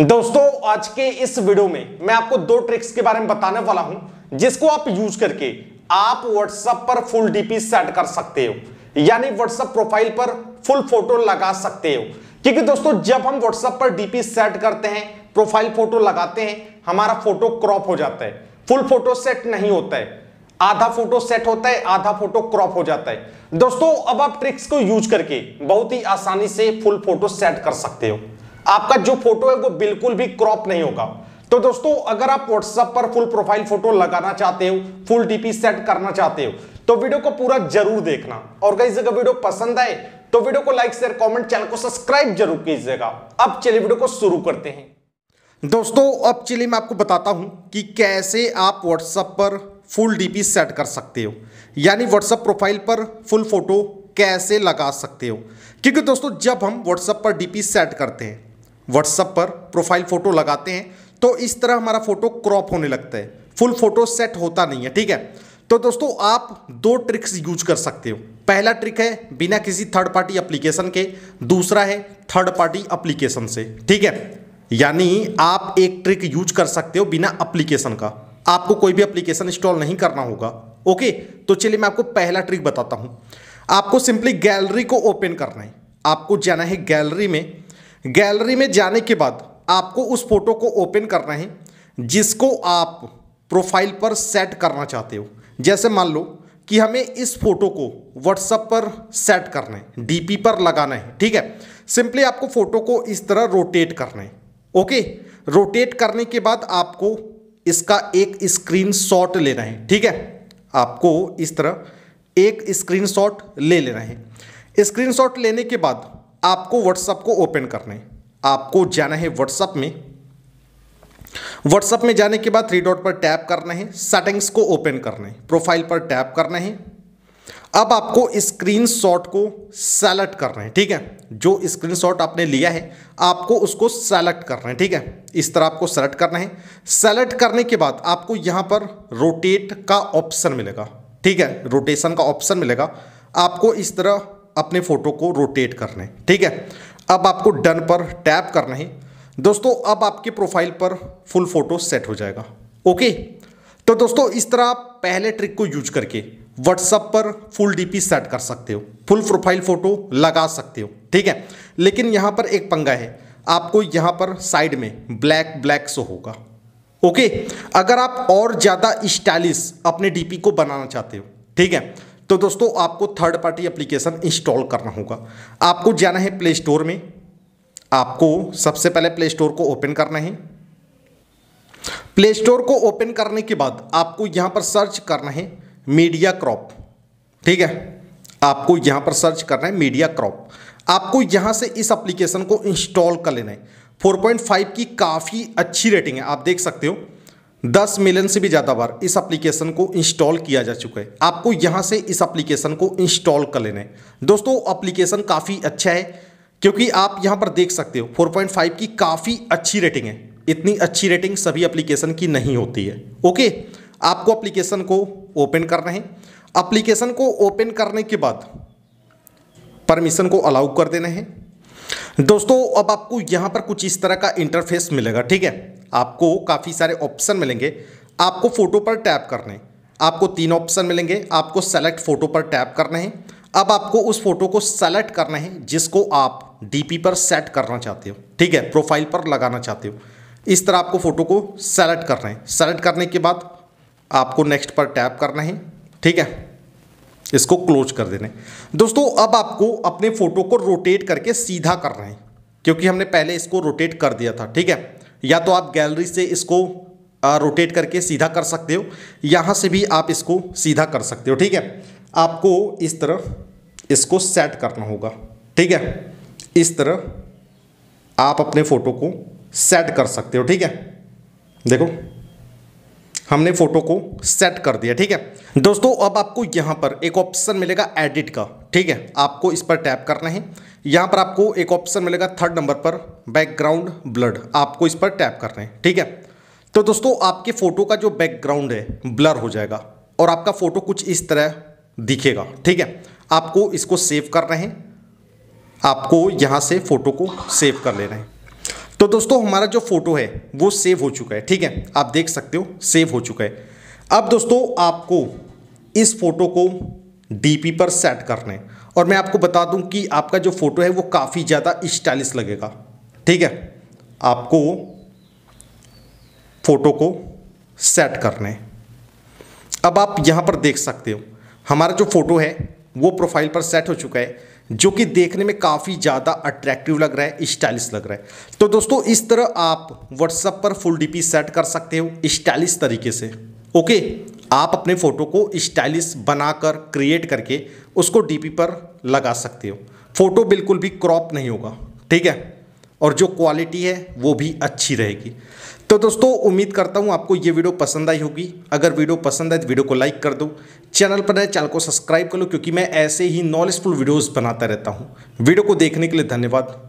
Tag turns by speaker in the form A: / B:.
A: दोस्तों आज के इस वीडियो में मैं आपको दो ट्रिक्स के बारे में बताने वाला हूं जिसको आप यूज करके आप व्हाट्सएप पर फुल डीपी सेट कर सकते हो यानी व्हाट्सएप प्रोफाइल पर फुल फोटो लगा सकते हो क्योंकि दोस्तों जब हम व्हाट्सएप पर डीपी सेट करते हैं प्रोफाइल फोटो लगाते हैं हमारा फोटो क्रॉप हो जाता है फुल फोटो सेट नहीं होता है आधा फोटो सेट होता है आधा फोटो क्रॉप हो जाता है दोस्तों अब आप ट्रिक्स को यूज करके बहुत ही आसानी से फुल फोटो सेट कर सकते हो आपका जो फोटो है वो बिल्कुल भी क्रॉप नहीं होगा तो दोस्तों अगर आप व्हाट्सएप पर फुल प्रोफाइल फोटो लगाना चाहते हो फुल डीपी सेट करना चाहते हो तो वीडियो को पूरा जरूर देखना और कई जगह वीडियो पसंद आए तो वीडियो को लाइक शेयर कमेंट चैनल को सब्सक्राइब जरूर कीजिएगा अब चलिए वीडियो को शुरू करते हैं दोस्तों अब चलिए मैं आपको बताता हूं कि कैसे आप व्हाट्सएप पर फुल डीपी सेट कर सकते हो यानी व्हाट्सएप प्रोफाइल पर फुल फोटो कैसे लगा सकते हो क्योंकि दोस्तों जब हम व्हाट्सएप पर डीपी सेट करते हैं व्हाट्सअप पर प्रोफाइल फ़ोटो लगाते हैं तो इस तरह हमारा फ़ोटो क्रॉप होने लगता है फुल फ़ोटो सेट होता नहीं है ठीक है तो दोस्तों आप दो ट्रिक्स यूज कर सकते हो पहला ट्रिक है बिना किसी थर्ड पार्टी एप्लीकेशन के दूसरा है थर्ड पार्टी एप्लीकेशन से ठीक है यानी आप एक ट्रिक यूज कर सकते हो बिना एप्लीकेशन का आपको कोई भी एप्लीकेशन इंस्टॉल नहीं करना होगा ओके तो चलिए मैं आपको पहला ट्रिक बताता हूँ आपको सिंपली गैलरी को ओपन करना है आपको जाना है गैलरी में गैलरी में जाने के बाद आपको उस फोटो को ओपन करना है जिसको आप प्रोफाइल पर सेट करना चाहते हो जैसे मान लो कि हमें इस फोटो को व्हाट्सअप पर सेट करना है डीपी पर लगाना है ठीक है सिंपली आपको फोटो को इस तरह रोटेट करना है ओके रोटेट करने के बाद आपको इसका एक स्क्रीन शॉट लेना है ठीक है आपको इस तरह एक स्क्रीन शॉट ले लेना है स्क्रीन शॉट लेने के बाद आपको व्हाट्सअप को ओपन करना है आपको जाना है व्हाट्सअप में व्हाट्सअप में जाने के बाद थ्री डॉट पर टैप करना है सेटिंग्स को ओपन करना है प्रोफाइल पर टैप करना है अब आपको स्क्रीनशॉट को सेलेक्ट करना है ठीक है जो स्क्रीनशॉट आपने लिया है आपको उसको सेलेक्ट करना है ठीक है इस तरह आपको सेलेक्ट करना है सेलेक्ट करने के बाद आपको यहां पर रोटेट का ऑप्शन मिलेगा ठीक है रोटेशन का ऑप्शन मिलेगा आपको इस तरह अपने फ़ोटो को रोटेट करने ठीक है अब आपको डन पर टैप करना है दोस्तों अब आपके प्रोफाइल पर फुल फ़ोटो सेट हो जाएगा ओके तो दोस्तों इस तरह आप पहले ट्रिक को यूज करके व्हाट्सअप पर फुल डीपी सेट कर सकते हो फुल प्रोफाइल फ़ोटो लगा सकते हो ठीक है लेकिन यहां पर एक पंगा है आपको यहां पर साइड में ब्लैक ब्लैक सो होगा ओके अगर आप और ज़्यादा स्टाइलिश अपने डीपी को बनाना चाहते हो ठीक है तो दोस्तों आपको थर्ड पार्टी एप्लीकेशन इंस्टॉल करना होगा आपको जाना है प्ले स्टोर में आपको सबसे पहले प्ले स्टोर को ओपन करना है प्ले स्टोर को ओपन करने के बाद आपको यहां पर सर्च करना है मीडिया क्रॉप ठीक है आपको यहां पर सर्च करना है मीडिया क्रॉप आपको यहां से इस एप्लीकेशन को इंस्टॉल कर लेना है 4.5 की काफ़ी अच्छी रेटिंग है आप देख सकते हो दस मिलियन से भी ज़्यादा बार इस एप्लीकेशन को इंस्टॉल किया जा चुका है आपको यहाँ से इस एप्लीकेशन को इंस्टॉल कर लेना है दोस्तों एप्लीकेशन काफ़ी अच्छा है क्योंकि आप यहाँ पर देख सकते हो 4.5 की काफ़ी अच्छी रेटिंग है इतनी अच्छी रेटिंग सभी एप्लीकेशन की नहीं होती है ओके आपको अप्लीकेशन को ओपन करना है अप्लीकेशन को ओपन करने के बाद परमिशन को अलाउ कर देना है दोस्तों अब आपको यहाँ पर कुछ इस तरह का इंटरफेस मिलेगा ठीक है आपको काफ़ी सारे ऑप्शन मिलेंगे आपको फ़ोटो पर टैप करने हैं आपको तीन ऑप्शन मिलेंगे आपको सेलेक्ट फ़ोटो पर टैप करने हैं अब आपको उस फोटो को सेलेक्ट करना है जिसको आप डीपी पर सेट करना चाहते हो ठीक है प्रोफाइल पर लगाना चाहते हो इस तरह आपको फ़ोटो को सेलेक्ट करना है सेलेक्ट करने के बाद आपको नेक्स्ट पर टैप करना है ठीक है इसको क्लोज कर देना है दोस्तों अब आपको अपने फ़ोटो को रोटेट करके सीधा करना है क्योंकि हमने पहले इसको रोटेट कर दिया था ठीक है या तो आप गैलरी से इसको रोटेट करके सीधा कर सकते हो यहाँ से भी आप इसको सीधा कर सकते हो ठीक है आपको इस तरह इसको सेट करना होगा ठीक है इस तरह आप अपने फ़ोटो को सेट कर सकते हो ठीक है देखो हमने फ़ोटो को सेट कर दिया ठीक है दोस्तों अब आपको यहाँ पर एक ऑप्शन मिलेगा एडिट का ठीक है आपको इस पर टैप करना है यहाँ पर आपको एक ऑप्शन मिलेगा थर्ड नंबर पर बैकग्राउंड ब्लड आपको इस पर टैप करना है ठीक है तो दोस्तों आपके फ़ोटो का जो बैकग्राउंड है ब्लर हो जाएगा और आपका फ़ोटो कुछ इस तरह दिखेगा ठीक है आपको इसको सेव कर रहे हैं आपको यहाँ से फ़ोटो को सेव कर ले रहे हैं तो दोस्तों हमारा जो फ़ोटो है वो सेव हो चुका है ठीक है आप देख सकते हो सेव हो चुका है अब दोस्तों आपको इस फ़ोटो को डीपी पर सेट करना है और मैं आपको बता दूं कि आपका जो फ़ोटो है वो काफ़ी ज़्यादा स्टाइलिश लगेगा ठीक है आपको फ़ोटो को सेट करना है अब आप यहां पर देख सकते हो हमारा जो फ़ोटो है वो प्रोफाइल पर सेट हो चुका है जो कि देखने में काफ़ी ज़्यादा अट्रैक्टिव लग रहा है स्टाइलिश लग रहा है तो दोस्तों इस तरह आप व्हाट्सअप पर फुल डीपी सेट कर सकते हो स्टाइलिश तरीके से ओके आप अपने फ़ोटो को स्टाइलिश बनाकर क्रिएट करके उसको डीपी पर लगा सकते हो फ़ोटो बिल्कुल भी क्रॉप नहीं होगा ठीक है और जो क्वालिटी है वो भी अच्छी रहेगी तो दोस्तों उम्मीद करता हूँ आपको ये वीडियो पसंद आई होगी अगर वीडियो पसंद आए तो वीडियो को लाइक कर दो चैनल पर नए चैनल को सब्सक्राइब कर लो क्योंकि मैं ऐसे ही नॉलेजफुल वीडियोज़ बनाता रहता हूँ वीडियो को देखने के लिए धन्यवाद